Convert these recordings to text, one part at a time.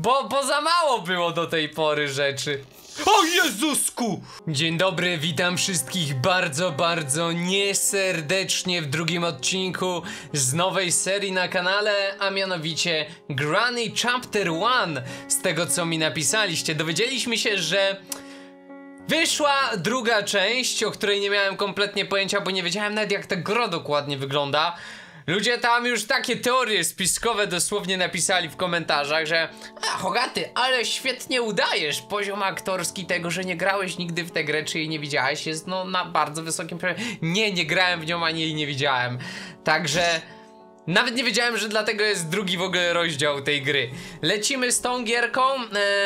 Bo, bo za mało było do tej pory rzeczy. O Jezusku! Dzień dobry, witam wszystkich bardzo, bardzo nieserdecznie w drugim odcinku z nowej serii na kanale, a mianowicie Granny Chapter 1. Z tego co mi napisaliście, dowiedzieliśmy się, że wyszła druga część, o której nie miałem kompletnie pojęcia, bo nie wiedziałem nawet jak ta gro dokładnie wygląda. Ludzie tam już takie teorie spiskowe dosłownie napisali w komentarzach, że A, Hogaty, ale świetnie udajesz Poziom aktorski tego, że nie grałeś nigdy w tę grę, czy jej nie widziałeś jest no na bardzo wysokim poziomie Nie, nie grałem w nią, ani jej nie widziałem Także... Nawet nie wiedziałem, że dlatego jest drugi w ogóle rozdział tej gry. Lecimy z tą gierką.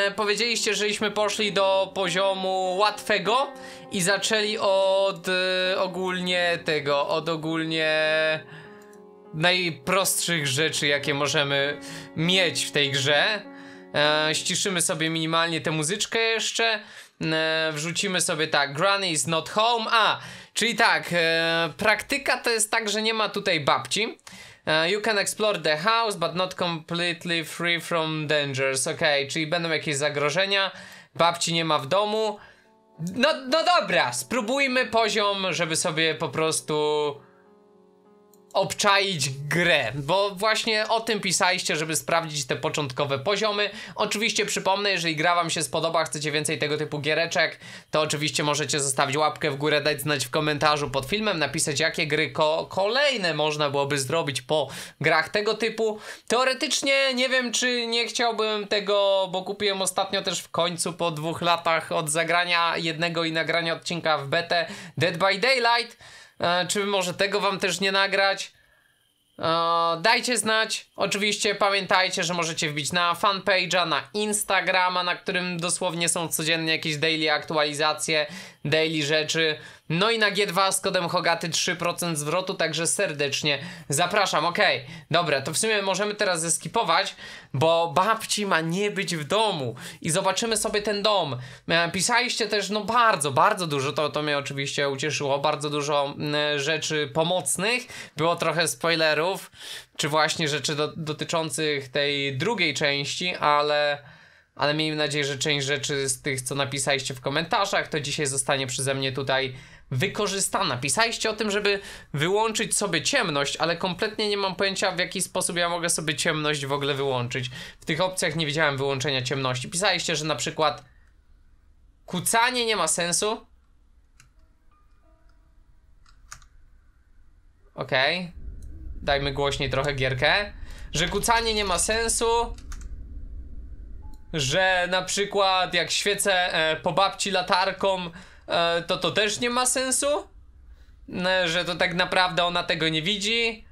E, powiedzieliście, żeśmy poszli do poziomu łatwego i zaczęli od e, ogólnie tego, od ogólnie najprostszych rzeczy, jakie możemy mieć w tej grze. E, ściszymy sobie minimalnie tę muzyczkę jeszcze. E, wrzucimy sobie tak, Granny is not home. A, czyli tak, e, praktyka to jest tak, że nie ma tutaj babci. E, you can explore the house, but not completely free from dangers. Ok, czyli będą jakieś zagrożenia. Babci nie ma w domu. No, no dobra, spróbujmy poziom, żeby sobie po prostu obczaić grę, bo właśnie o tym pisaliście, żeby sprawdzić te początkowe poziomy. Oczywiście przypomnę, jeżeli gra wam się spodoba, chcecie więcej tego typu giereczek, to oczywiście możecie zostawić łapkę w górę, dać znać w komentarzu pod filmem, napisać jakie gry ko kolejne można byłoby zrobić po grach tego typu. Teoretycznie nie wiem, czy nie chciałbym tego, bo kupiłem ostatnio też w końcu po dwóch latach od zagrania jednego i nagrania odcinka w betę Dead by Daylight, E, czy może tego wam też nie nagrać? E, dajcie znać. Oczywiście pamiętajcie, że możecie wbić na fanpage'a, na Instagrama, na którym dosłownie są codziennie jakieś daily aktualizacje daily rzeczy. No i na G2 z kodem Hogaty 3% zwrotu, także serdecznie zapraszam. Okej, okay, dobra, to w sumie możemy teraz zeskipować, bo babci ma nie być w domu i zobaczymy sobie ten dom. E, pisaliście też, no bardzo, bardzo dużo, to, to mnie oczywiście ucieszyło, bardzo dużo mm, rzeczy pomocnych, było trochę spoilerów, czy właśnie rzeczy do, dotyczących tej drugiej części, ale ale miejmy nadzieję, że część rzeczy z tych, co napisaliście w komentarzach, to dzisiaj zostanie przeze mnie tutaj wykorzystana. Pisaliście o tym, żeby wyłączyć sobie ciemność, ale kompletnie nie mam pojęcia, w jaki sposób ja mogę sobie ciemność w ogóle wyłączyć. W tych opcjach nie widziałem wyłączenia ciemności. Pisaliście, że na przykład kucanie nie ma sensu. Okej. Okay. Dajmy głośniej trochę gierkę. Że kucanie nie ma sensu że na przykład jak świecę e, po babci latarką, e, to to też nie ma sensu? E, że to tak naprawdę ona tego nie widzi?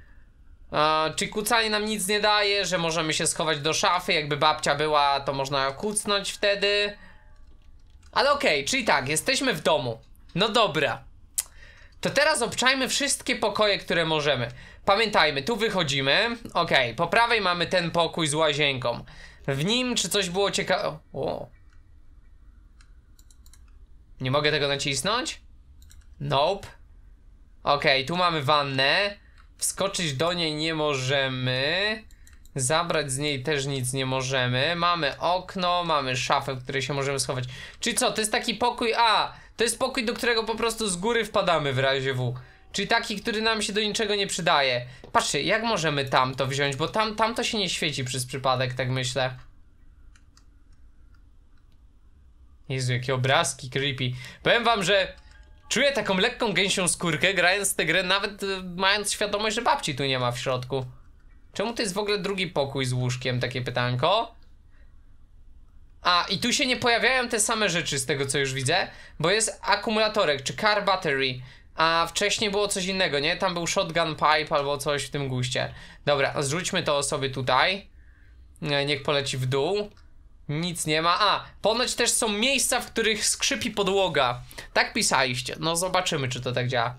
czy kucanie nam nic nie daje, że możemy się schować do szafy, jakby babcia była, to można kucnąć wtedy? Ale okej, okay, czyli tak, jesteśmy w domu. No dobra. To teraz obczajmy wszystkie pokoje, które możemy. Pamiętajmy, tu wychodzimy. Okej, okay, po prawej mamy ten pokój z łazienką w nim czy coś było ciekawe. Nie mogę tego nacisnąć? Nope. Okej, okay, tu mamy wannę. Wskoczyć do niej nie możemy. Zabrać z niej też nic nie możemy. Mamy okno, mamy szafę, w której się możemy schować. Czyli co, to jest taki pokój. A, to jest pokój, do którego po prostu z góry wpadamy w razie W. Czyli taki, który nam się do niczego nie przydaje. Patrzcie, jak możemy tamto wziąć, bo tam, tamto się nie świeci przez przypadek, tak myślę. Jezu, jakie obrazki creepy. Powiem wam, że czuję taką lekką gęsią skórkę grając tę grę, nawet y, mając świadomość, że babci tu nie ma w środku. Czemu to jest w ogóle drugi pokój z łóżkiem, takie pytanko? A, i tu się nie pojawiają te same rzeczy z tego, co już widzę, bo jest akumulatorek, czy car battery, a wcześniej było coś innego, nie? Tam był shotgun pipe albo coś w tym guście. Dobra, zrzućmy to sobie tutaj. Niech poleci w dół. Nic nie ma. A, ponoć też są miejsca, w których skrzypi podłoga. Tak pisaliście. No zobaczymy, czy to tak działa.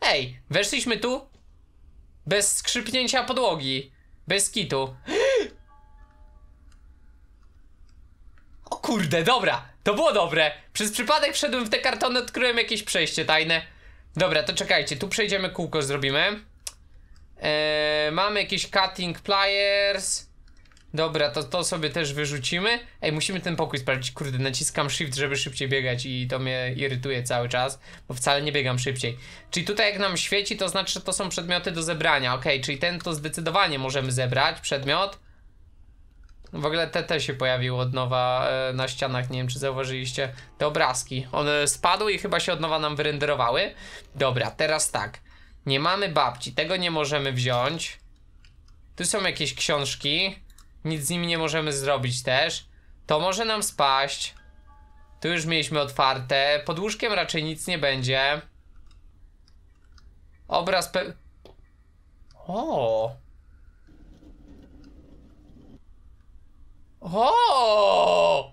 Ej, weszliśmy tu, bez skrzypnięcia podłogi. Bez kitu. O kurde, dobra. To było dobre. Przez przypadek wszedłem w te kartony, odkryłem jakieś przejście tajne. Dobra, to czekajcie. Tu przejdziemy kółko, zrobimy. Eee, mamy jakieś cutting pliers. Dobra, to, to sobie też wyrzucimy. Ej, musimy ten pokój sprawdzić. Kurde, naciskam shift, żeby szybciej biegać i to mnie irytuje cały czas, bo wcale nie biegam szybciej. Czyli tutaj jak nam świeci, to znaczy, że to są przedmioty do zebrania. Ok, czyli ten to zdecydowanie możemy zebrać, przedmiot. W ogóle TT się pojawiło od nowa e, na ścianach, nie wiem czy zauważyliście. Te obrazki. One spadły i chyba się od nowa nam wyrenderowały. Dobra, teraz tak. Nie mamy babci, tego nie możemy wziąć. Tu są jakieś książki. Nic z nimi nie możemy zrobić też. To może nam spaść. Tu już mieliśmy otwarte. Pod łóżkiem raczej nic nie będzie. Obraz pe... O! O!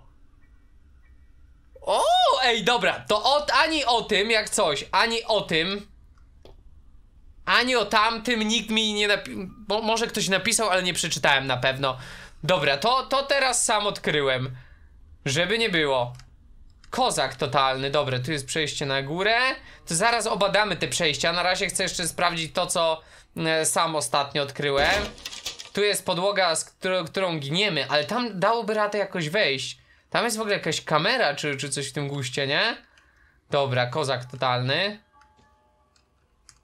O! Ej, dobra, to od, ani o tym, jak coś, ani o tym ani o tamtym nikt mi nie napisał. Może ktoś napisał, ale nie przeczytałem na pewno. Dobra, to, to teraz sam odkryłem. Żeby nie było. Kozak totalny, dobra, tu jest przejście na górę. To zaraz obadamy te przejścia. Na razie chcę jeszcze sprawdzić to, co e, sam ostatnio odkryłem. Tu jest podłoga, z którą, którą giniemy, ale tam dałoby radę jakoś wejść. Tam jest w ogóle jakaś kamera, czy, czy coś w tym guście, nie? Dobra, kozak totalny.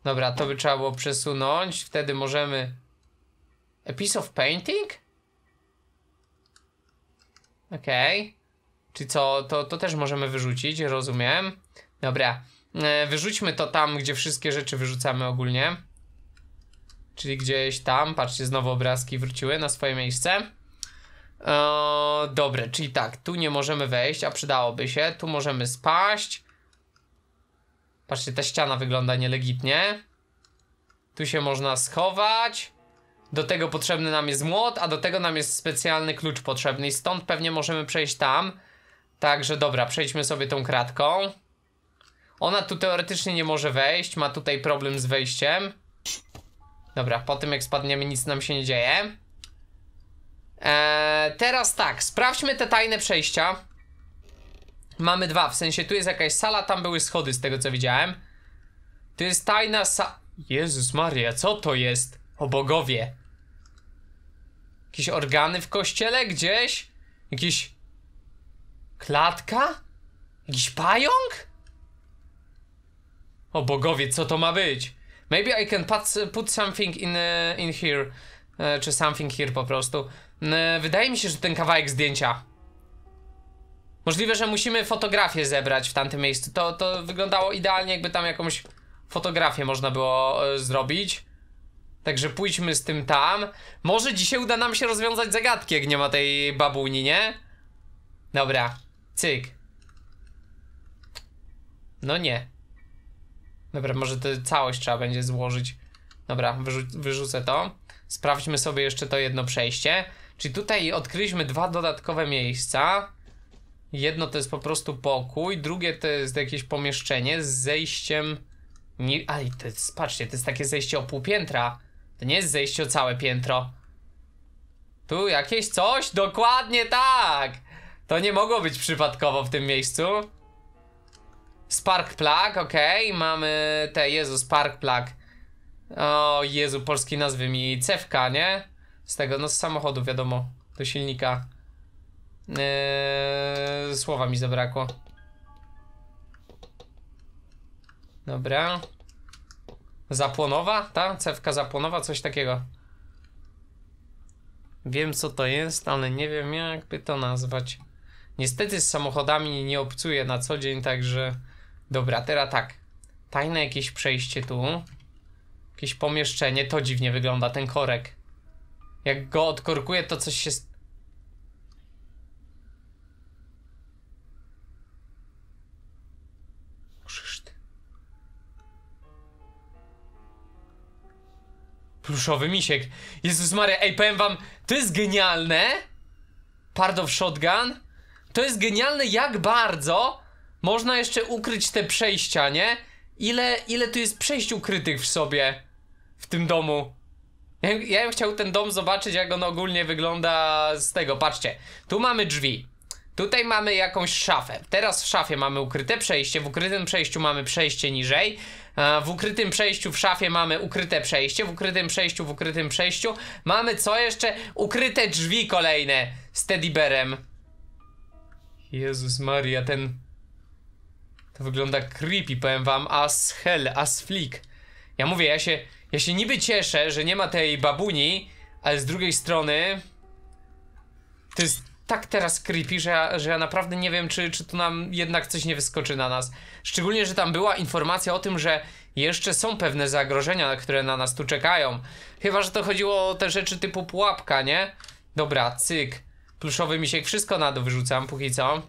Dobra, to by trzeba było przesunąć. Wtedy możemy... A piece of painting? Okej. Okay. Czy co, to, to też możemy wyrzucić, rozumiem. Dobra, e, wyrzućmy to tam, gdzie wszystkie rzeczy wyrzucamy ogólnie. Czyli gdzieś tam, patrzcie, znowu obrazki wróciły na swoje miejsce. E, dobre, czyli tak, tu nie możemy wejść, a przydałoby się. Tu możemy spaść. Patrzcie, ta ściana wygląda nielegitnie. Tu się można schować. Do tego potrzebny nam jest młot, a do tego nam jest specjalny klucz potrzebny i stąd pewnie możemy przejść tam. Także dobra, przejdźmy sobie tą kratką. Ona tu teoretycznie nie może wejść, ma tutaj problem z wejściem. Dobra, po tym jak spadniemy nic nam się nie dzieje. Eee, teraz tak, sprawdźmy te tajne przejścia. Mamy dwa, w sensie tu jest jakaś sala, tam były schody z tego co widziałem. Tu jest tajna sa... Jezus Maria, co to jest? O bogowie. Jakieś organy w kościele gdzieś? Jakiś... Klatka? Jakiś pająk? O bogowie, co to ma być? Maybe I can put, put something in, in here. E, czy something here po prostu. E, wydaje mi się, że ten kawałek zdjęcia Możliwe, że musimy fotografię zebrać w tamtym miejscu. To, to wyglądało idealnie, jakby tam jakąś fotografię można było e, zrobić. Także pójdźmy z tym tam. Może dzisiaj uda nam się rozwiązać zagadki, jak nie ma tej babuni, nie? Dobra. Cyk. No nie. Dobra, może to całość trzeba będzie złożyć. Dobra, wyrzu wyrzucę to. Sprawdźmy sobie jeszcze to jedno przejście. Czyli tutaj odkryliśmy dwa dodatkowe miejsca. Jedno to jest po prostu pokój, drugie to jest jakieś pomieszczenie z zejściem... Nie, aj, to jest, patrzcie, to jest takie zejście o pół piętra. To nie jest zejście o całe piętro. Tu jakieś coś? Dokładnie tak! To nie mogło być przypadkowo w tym miejscu. Spark plug, okej, okay. mamy te, Jezu, spark plug. O, Jezu, polski nazwy mi cewka, nie? Z tego, no z samochodu, wiadomo, do silnika. Eee, słowa mi zabrakło. Dobra. Zapłonowa? Ta? Cewka zapłonowa? Coś takiego. Wiem co to jest, ale nie wiem jakby to nazwać. Niestety z samochodami nie obcuję na co dzień, także... Dobra, teraz tak. Tajne jakieś przejście tu. Jakieś pomieszczenie. To dziwnie wygląda, ten korek. Jak go odkorkuję, to coś się Pluszowy misiek. Jezus Maria, ej, powiem wam, to jest genialne. Pardon, shotgun. To jest genialne, jak bardzo można jeszcze ukryć te przejścia, nie? Ile, ile tu jest przejść ukrytych w sobie w tym domu. Ja, ja bym chciał ten dom zobaczyć, jak on ogólnie wygląda z tego. Patrzcie, tu mamy drzwi. Tutaj mamy jakąś szafę. Teraz w szafie mamy ukryte przejście, w ukrytym przejściu mamy przejście niżej. E, w ukrytym przejściu w szafie mamy ukryte przejście, w ukrytym przejściu, w ukrytym przejściu mamy co jeszcze? Ukryte drzwi kolejne z Teddyberem. Jezus Maria, ten... To wygląda creepy, powiem wam, as hell, as flick. Ja mówię, ja się, ja się niby cieszę, że nie ma tej babuni, ale z drugiej strony... To jest tak teraz creepy, że ja, że ja naprawdę nie wiem, czy, czy tu nam jednak coś nie wyskoczy na nas. Szczególnie, że tam była informacja o tym, że jeszcze są pewne zagrożenia, które na nas tu czekają. Chyba, że to chodziło o te rzeczy typu pułapka, nie? Dobra, cyk. Pluszowy mi się wszystko na dół wyrzucam póki co.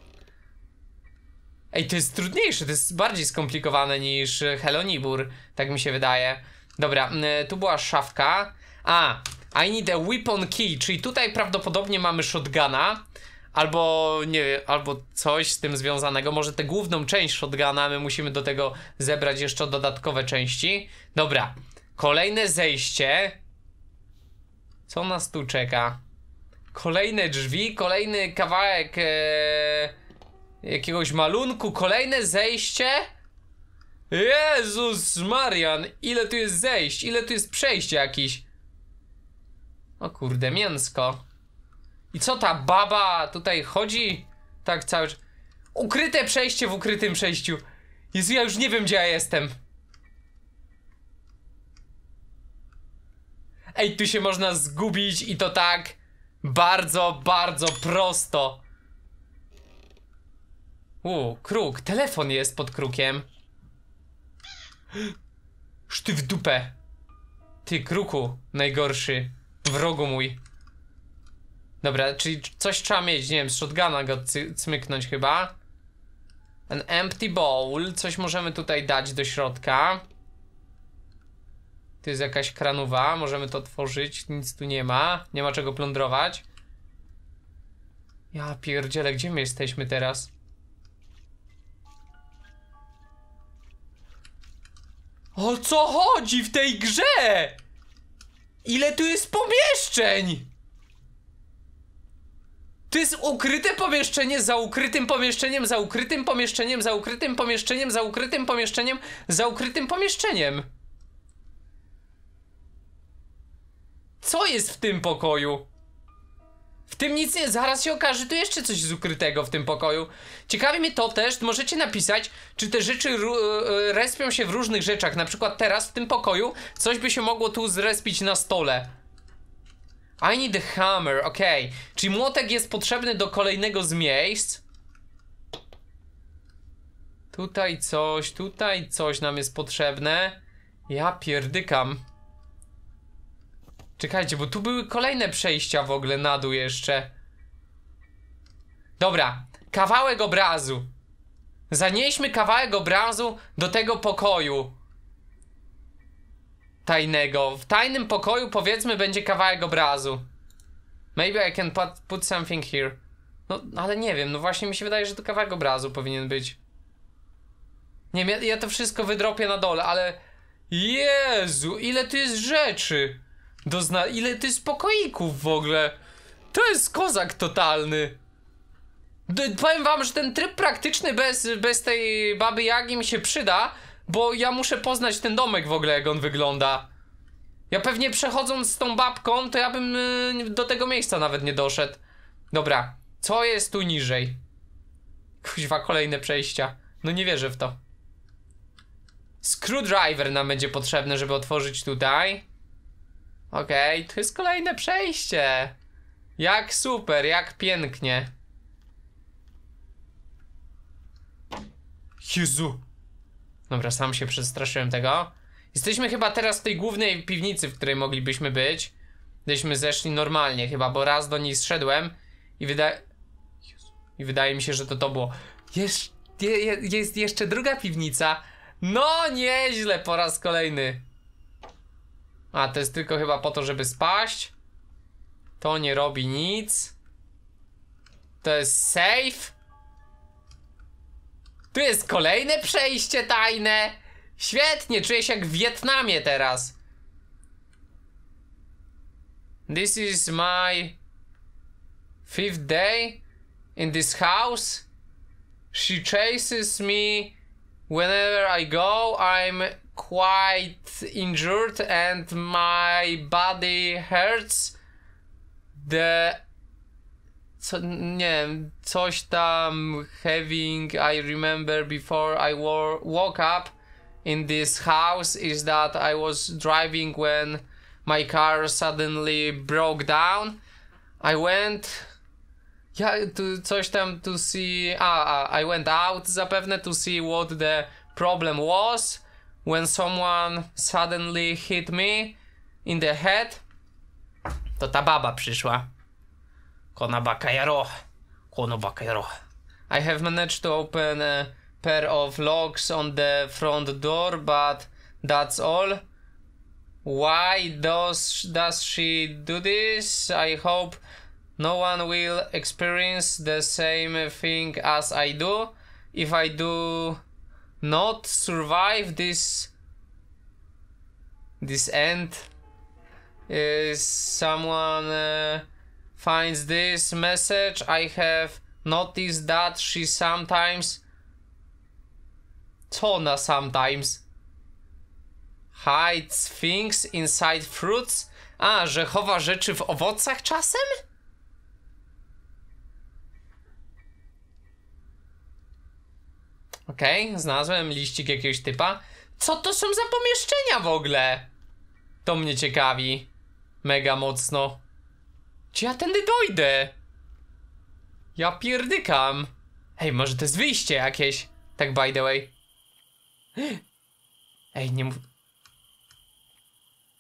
Ej, to jest trudniejsze, to jest bardziej skomplikowane niż e, Helonibur, tak mi się wydaje. Dobra, e, tu była szafka. A, i need a weapon key, czyli tutaj prawdopodobnie mamy shotguna albo nie wiem, albo coś z tym związanego. Może tę główną część shotguna, my musimy do tego zebrać jeszcze dodatkowe części. Dobra, kolejne zejście. Co nas tu czeka? Kolejne drzwi, kolejny kawałek ee, jakiegoś malunku, kolejne zejście. Jezus Marian, ile tu jest zejść, ile tu jest przejść jakiś. O kurde, mięsko. I co ta baba tutaj chodzi? Tak cały czas. Ukryte przejście w ukrytym przejściu. Jezu, ja już nie wiem, gdzie ja jestem. Ej, tu się można zgubić i to tak bardzo, bardzo prosto. U, kruk. Telefon jest pod krukiem. Szty w dupę. Ty, kruku, najgorszy. Wrogu mój. Dobra, czyli coś trzeba mieć, nie wiem, z shotguna go cy cmyknąć chyba. An empty bowl, coś możemy tutaj dać do środka. To jest jakaś kranowa, możemy to otworzyć, nic tu nie ma, nie ma czego plądrować. Ja pierdziele, gdzie my jesteśmy teraz? O co chodzi w tej grze? Ile tu jest pomieszczeń? To jest ukryte pomieszczenie za ukrytym pomieszczeniem, za ukrytym pomieszczeniem, za ukrytym pomieszczeniem, za ukrytym pomieszczeniem, za ukrytym pomieszczeniem. Co jest w tym pokoju? W tym nic nie, zaraz się okaże, tu jeszcze coś jest ukrytego w tym pokoju. Ciekawi mnie to też, możecie napisać, czy te rzeczy e, e, respią się w różnych rzeczach. Na przykład teraz w tym pokoju coś by się mogło tu zrespić na stole. I need a hammer, ok. Czyli młotek jest potrzebny do kolejnego z miejsc. Tutaj coś, tutaj coś nam jest potrzebne. Ja pierdykam. Czekajcie, bo tu były kolejne przejścia w ogóle na dół jeszcze. Dobra, kawałek obrazu. Zanieśmy kawałek obrazu do tego pokoju tajnego. W tajnym pokoju powiedzmy będzie kawałek obrazu. Maybe I can put, put something here. No, ale nie wiem, no właśnie mi się wydaje, że to kawałek obrazu powinien być. Nie wiem, ja, ja to wszystko wydropię na dole, ale... Jezu, ile tu jest rzeczy! Dozna... Ile ty spokoików w ogóle? To jest kozak totalny. powiem wam, że ten tryb praktyczny bez, bez tej baby Jagi mi się przyda, bo ja muszę poznać ten domek w ogóle, jak on wygląda. Ja pewnie przechodząc z tą babką, to ja bym yy, do tego miejsca nawet nie doszedł. Dobra, co jest tu niżej? Kuźwa, kolejne przejścia. No nie wierzę w to. Screwdriver nam będzie potrzebny, żeby otworzyć tutaj. Okej, okay, jest kolejne przejście. Jak super, jak pięknie. Jezu. Dobra, sam się przestraszyłem tego. Jesteśmy chyba teraz w tej głównej piwnicy, w której moglibyśmy być. Gdyśmy zeszli normalnie chyba, bo raz do niej zszedłem i wydaje... I wydaje mi się, że to to było. Jesz. je, jest jeszcze druga piwnica. No nieźle po raz kolejny. A, to jest tylko chyba po to, żeby spaść. To nie robi nic. To jest safe. Tu jest kolejne przejście tajne. Świetnie, czuję się jak w Wietnamie teraz. This is my fifth day in this house. She chases me whenever I go. I'm quite injured and my body hurts. The co, nie wiem, coś tam having I remember before I war, woke up in this house is that I was driving when my car suddenly broke down. I went yeah to coś tam to see ah, I went out zapewne to see what the problem was when someone suddenly hit me in the head, to ta baba przyszła. Konabaka jaro. I have managed to open a pair of locks on the front door, but that's all. Why does, does she do this? I hope no one will experience the same thing as I do. If I do not survive this this end is someone uh, finds this message i have noticed that she sometimes tona sometimes hides things inside fruits a że chowa rzeczy w owocach czasem Okej, okay, znalazłem liścik jakiegoś typa. Co to są za pomieszczenia w ogóle? To mnie ciekawi. Mega mocno. Czy ja tędy dojdę? Ja pierdykam. Ej, może to jest wyjście jakieś. Tak by the way. Ej, nie mów...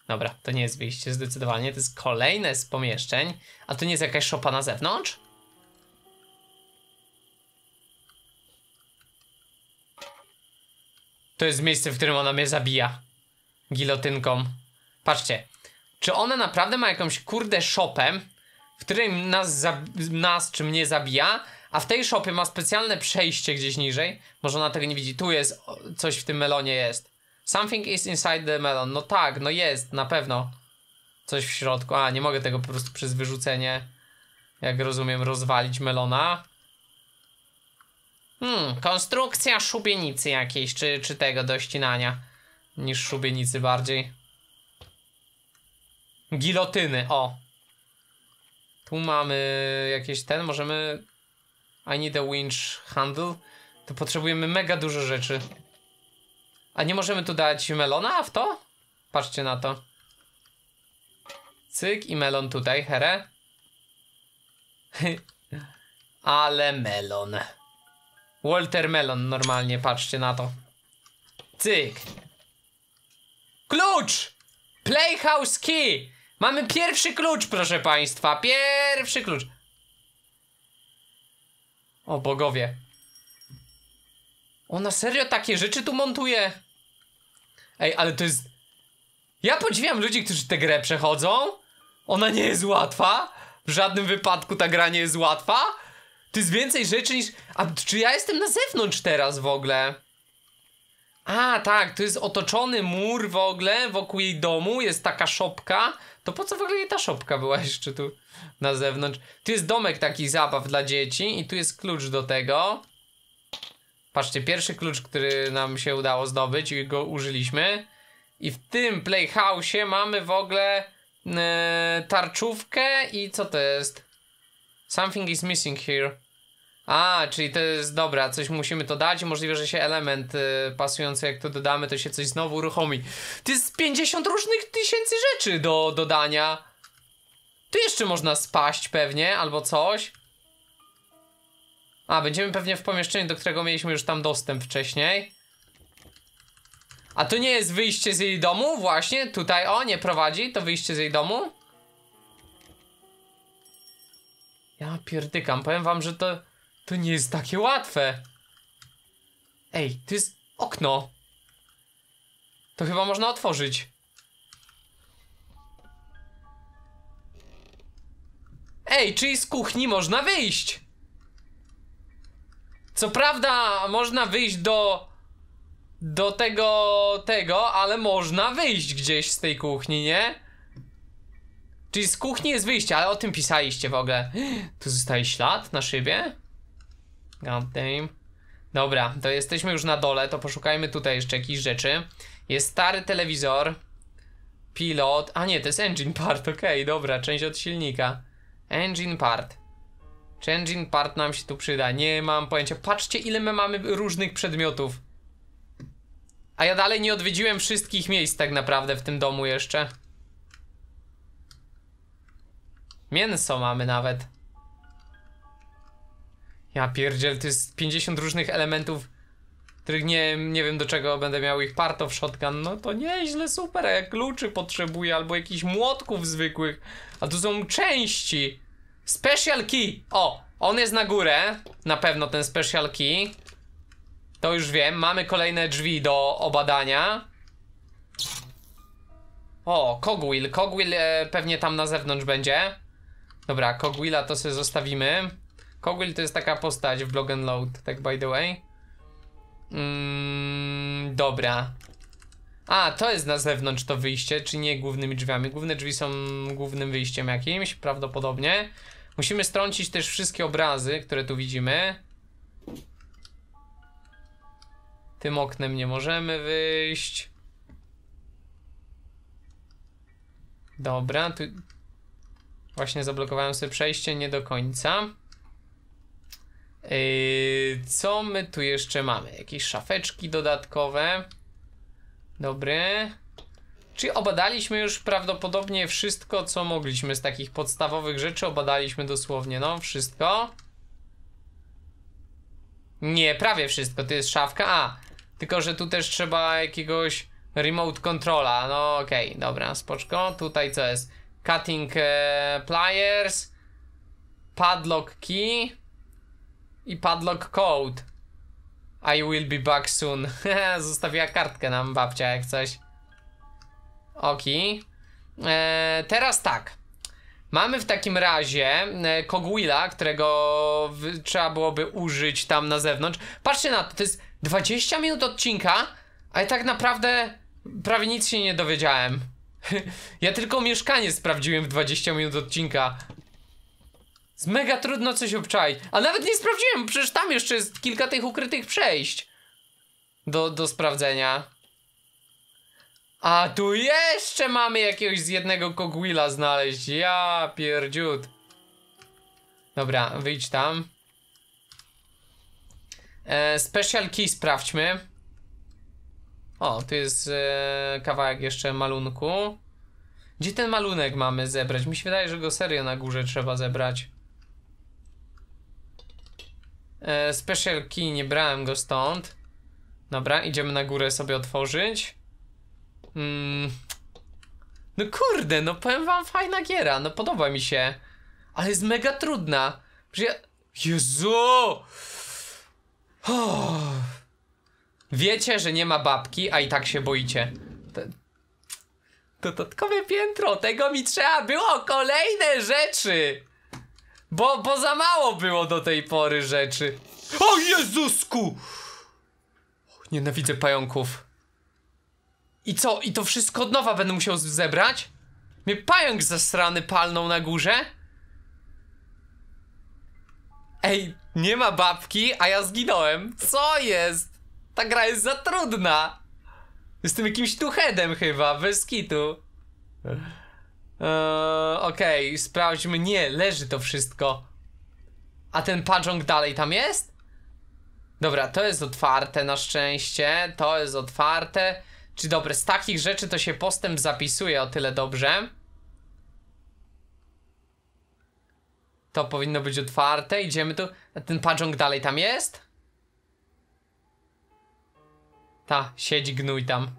Dobra, to nie jest wyjście zdecydowanie. To jest kolejne z pomieszczeń. A to nie jest jakaś szopa na zewnątrz? To jest miejsce, w którym ona mnie zabija. Gilotynką. Patrzcie. Czy ona naprawdę ma jakąś kurde shopę, w której nas, nas czy mnie zabija, a w tej shopie ma specjalne przejście gdzieś niżej? Może ona tego nie widzi. Tu jest, coś w tym melonie jest. Something is inside the melon. No tak, no jest, na pewno. Coś w środku. A, nie mogę tego po prostu przez wyrzucenie, jak rozumiem, rozwalić melona. Hmm, konstrukcja szubienicy jakiejś, czy, czy tego do ścinania. Niż szubienicy bardziej. Gilotyny, o. Tu mamy jakieś ten, możemy... I need a winch handle. To potrzebujemy mega dużo rzeczy. A nie możemy tu dać melona w to? Patrzcie na to. Cyk i melon tutaj, here. Ale melon. Walter Melon normalnie, patrzcie na to. Cyk. Klucz! Playhouse Key! Mamy pierwszy klucz, proszę państwa. Pierwszy klucz. O bogowie. Ona serio takie rzeczy tu montuje? Ej, ale to jest... Ja podziwiam ludzi, którzy tę grę przechodzą. Ona nie jest łatwa. W żadnym wypadku ta gra nie jest łatwa. To jest więcej rzeczy niż... A czy ja jestem na zewnątrz teraz w ogóle? A, tak, to jest otoczony mur w ogóle, wokół jej domu jest taka szopka. To po co w ogóle jej ta szopka była jeszcze tu na zewnątrz? Tu jest domek taki zabaw dla dzieci i tu jest klucz do tego. Patrzcie, pierwszy klucz, który nam się udało zdobyć i go użyliśmy. I w tym playhouse mamy w ogóle yy, tarczówkę i co to jest? Something is missing here. A, czyli to jest dobra, coś musimy to dać. Możliwe, że się element y, pasujący, jak to dodamy, to się coś znowu uruchomi. To jest 50 różnych tysięcy rzeczy do dodania. Tu jeszcze można spaść pewnie, albo coś. A, będziemy pewnie w pomieszczeniu, do którego mieliśmy już tam dostęp wcześniej. A to nie jest wyjście z jej domu? Właśnie, tutaj, o, nie prowadzi to wyjście z jej domu? Ja pierdykam, powiem wam, że to, to nie jest takie łatwe. Ej, to jest okno. To chyba można otworzyć. Ej, czyli z kuchni można wyjść? Co prawda można wyjść do... Do tego... Tego, ale można wyjść gdzieś z tej kuchni, nie? Czyli z kuchni jest wyjście, ale o tym pisaliście w ogóle. Tu zostaje ślad na szybie? Goddamn. Dobra, to jesteśmy już na dole, to poszukajmy tutaj jeszcze jakichś rzeczy. Jest stary telewizor. Pilot. A nie, to jest engine part, okej, okay, dobra, część od silnika. Engine part. Czy engine part nam się tu przyda? Nie mam pojęcia. Patrzcie, ile my mamy różnych przedmiotów. A ja dalej nie odwiedziłem wszystkich miejsc tak naprawdę w tym domu jeszcze. Mięso mamy nawet. Ja pierdziel, to jest 50 różnych elementów, których nie, nie wiem do czego będę miał ich w shotgun. No to nieźle, super, jak kluczy potrzebuję albo jakichś młotków zwykłych. A tu są części. Special key. O, on jest na górę. Na pewno ten special key. To już wiem, mamy kolejne drzwi do obadania. O, Cogwheel, Cogwheel e, pewnie tam na zewnątrz będzie Dobra, Cogwilla to sobie zostawimy. Cogwill to jest taka postać w Blog and Load, tak by the way. Mm, dobra. A, to jest na zewnątrz to wyjście, czy nie głównymi drzwiami. Główne drzwi są głównym wyjściem jakimś, prawdopodobnie. Musimy strącić też wszystkie obrazy, które tu widzimy. Tym oknem nie możemy wyjść. Dobra, tu, Właśnie zablokowałem sobie przejście, nie do końca. Yy, co my tu jeszcze mamy? Jakieś szafeczki dodatkowe. Dobry. Czyli obadaliśmy już prawdopodobnie wszystko, co mogliśmy z takich podstawowych rzeczy. Obadaliśmy dosłownie, no, wszystko. Nie, prawie wszystko. To jest szafka. A, tylko że tu też trzeba jakiegoś remote controla. No, okej, okay, dobra, spoczko. Tutaj co jest? Cutting e, pliers, padlock key i padlock code. I will be back soon. Zostawiła kartkę nam babcia jak coś. Oki. E, teraz tak. Mamy w takim razie Kogwilla, e, którego trzeba byłoby użyć tam na zewnątrz. Patrzcie na to, to jest 20 minut odcinka, ja tak naprawdę prawie nic się nie dowiedziałem ja tylko mieszkanie sprawdziłem w 20 minut odcinka. Jest mega trudno coś obczaić. A nawet nie sprawdziłem, przecież tam jeszcze jest kilka tych ukrytych przejść. Do, do sprawdzenia. A tu jeszcze mamy jakiegoś z jednego kogwila znaleźć. Ja pierdziut. Dobra, wyjdź tam. E, special key sprawdźmy. O, tu jest e, kawałek jeszcze malunku. Gdzie ten malunek mamy zebrać? Mi się wydaje, że go serio na górze trzeba zebrać. E, special key, nie brałem go stąd. Dobra, idziemy na górę sobie otworzyć. Mm. No kurde, no powiem wam, fajna giera, no podoba mi się. Ale jest mega trudna. Przecież ja... Jezu! Oh. Wiecie, że nie ma babki, a i tak się boicie. Dodatkowe piętro, tego mi trzeba było, kolejne rzeczy! Bo, bo za mało było do tej pory rzeczy. O Jezusku! Nienawidzę pająków. I co, i to wszystko od nowa będę musiał zebrać? Mnie pająk zasrany palną na górze? Ej, nie ma babki, a ja zginąłem. Co jest? Ta gra jest za trudna. Jestem jakimś tuchedem chyba, bez kitu. Eee, Okej, okay, sprawdźmy. Nie, leży to wszystko. A ten pajong dalej tam jest? Dobra, to jest otwarte na szczęście. To jest otwarte. Czy dobre, z takich rzeczy to się postęp zapisuje o tyle dobrze. To powinno być otwarte. Idziemy tu. A ten pajong dalej tam jest? Ta, siedź gnój tam.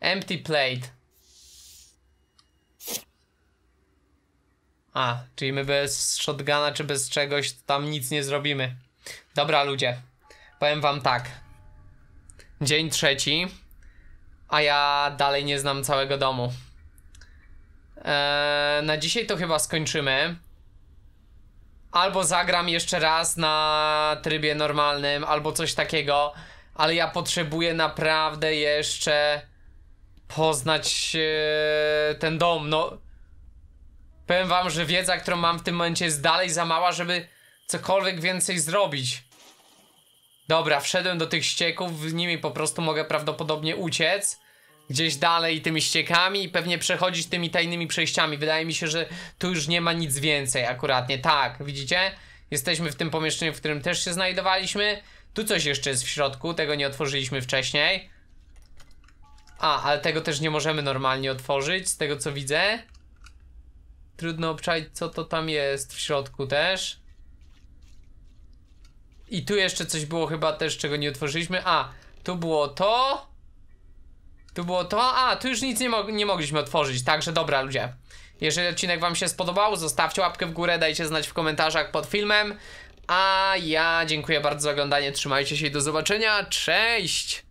Empty plate. A, czyli my bez shotguna czy bez czegoś tam nic nie zrobimy. Dobra ludzie, powiem wam tak. Dzień trzeci, a ja dalej nie znam całego domu. Eee, na dzisiaj to chyba skończymy albo zagram jeszcze raz na trybie normalnym, albo coś takiego, ale ja potrzebuję naprawdę jeszcze poznać e, ten dom. No, powiem wam, że wiedza, którą mam w tym momencie jest dalej za mała, żeby cokolwiek więcej zrobić. Dobra, wszedłem do tych ścieków, z nimi po prostu mogę prawdopodobnie uciec gdzieś dalej tymi ściekami i pewnie przechodzić tymi tajnymi przejściami. Wydaje mi się, że tu już nie ma nic więcej akuratnie. Tak, widzicie? Jesteśmy w tym pomieszczeniu, w którym też się znajdowaliśmy. Tu coś jeszcze jest w środku, tego nie otworzyliśmy wcześniej. A, ale tego też nie możemy normalnie otworzyć, z tego co widzę. Trudno obczaić, co to tam jest w środku też. I tu jeszcze coś było chyba też, czego nie otworzyliśmy. A, tu było to. Tu było to, a tu już nic nie, mo nie mogliśmy otworzyć, także dobra ludzie Jeżeli odcinek wam się spodobał, zostawcie łapkę w górę, dajcie znać w komentarzach pod filmem A ja dziękuję bardzo za oglądanie, trzymajcie się i do zobaczenia, cześć!